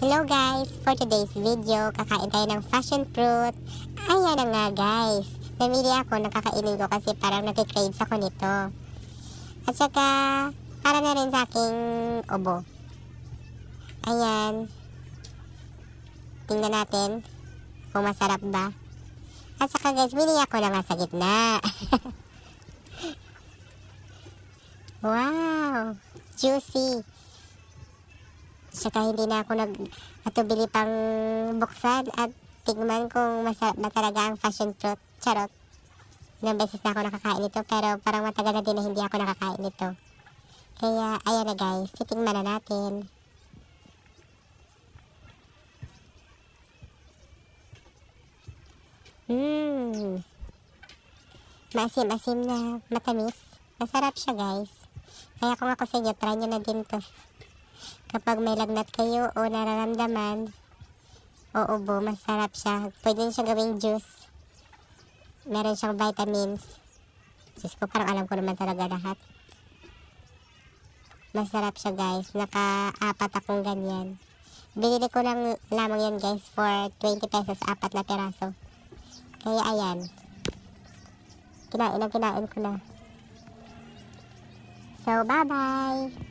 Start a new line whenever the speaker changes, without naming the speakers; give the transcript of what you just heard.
Hello guys! For today's video, kakain tayo ng fashion fruit. Ayan na nga guys. Namili ako ng kakainin ko kasi parang nagkikraves ako nito. At saka, para na rin sa aking ubo. Ayan. Tingnan natin kung masarap ba. At saka guys, bili ako na nga sa gitna. wow! Juicy! saka hindi na ako nag natubili pang buksan at tigman kung masa, talaga ang fashion fruit. Charot. Ilang beses na ako nakakain ito pero parang matagal na din na hindi ako nakakain ito. Kaya ayan na guys, titigman na natin. Mmm. Masim-asim na matamis. Masarap siya guys. Kaya kung ako sa inyo, try nyo na din to. Kapag may lagnat kayo o nararamdaman, o ubo, masarap siya. Pwede siya gawing juice. Meron siyang vitamins. Diyos ko, parang alam ko naman talaga lahat. Masarap siya guys. Naka-apat akong ganyan. Binili ko lang lamang yan guys for 20 pesos, apat na piraso. Kaya ayan. Kinain na kinain ko na. So, bye-bye!